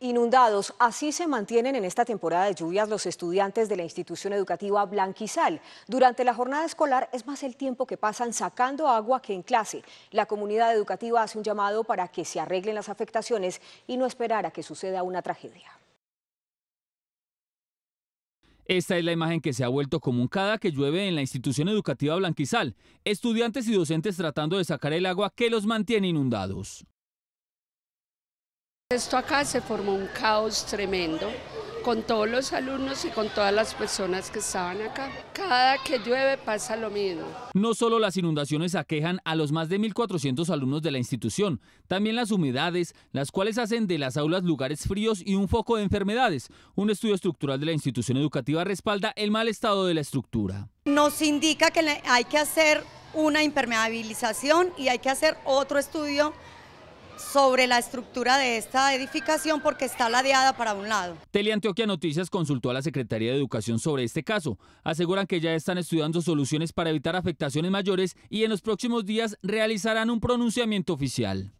inundados. Así se mantienen en esta temporada de lluvias los estudiantes de la institución educativa Blanquizal. Durante la jornada escolar es más el tiempo que pasan sacando agua que en clase. La comunidad educativa hace un llamado para que se arreglen las afectaciones y no esperar a que suceda una tragedia. Esta es la imagen que se ha vuelto común cada que llueve en la institución educativa Blanquizal, estudiantes y docentes tratando de sacar el agua que los mantiene inundados. Esto acá se formó un caos tremendo con todos los alumnos y con todas las personas que estaban acá. Cada que llueve pasa lo mismo. No solo las inundaciones aquejan a los más de 1.400 alumnos de la institución, también las humedades, las cuales hacen de las aulas lugares fríos y un foco de enfermedades. Un estudio estructural de la institución educativa respalda el mal estado de la estructura. Nos indica que hay que hacer una impermeabilización y hay que hacer otro estudio sobre la estructura de esta edificación porque está ladeada para un lado. Teleantioquia Noticias consultó a la Secretaría de Educación sobre este caso. Aseguran que ya están estudiando soluciones para evitar afectaciones mayores y en los próximos días realizarán un pronunciamiento oficial.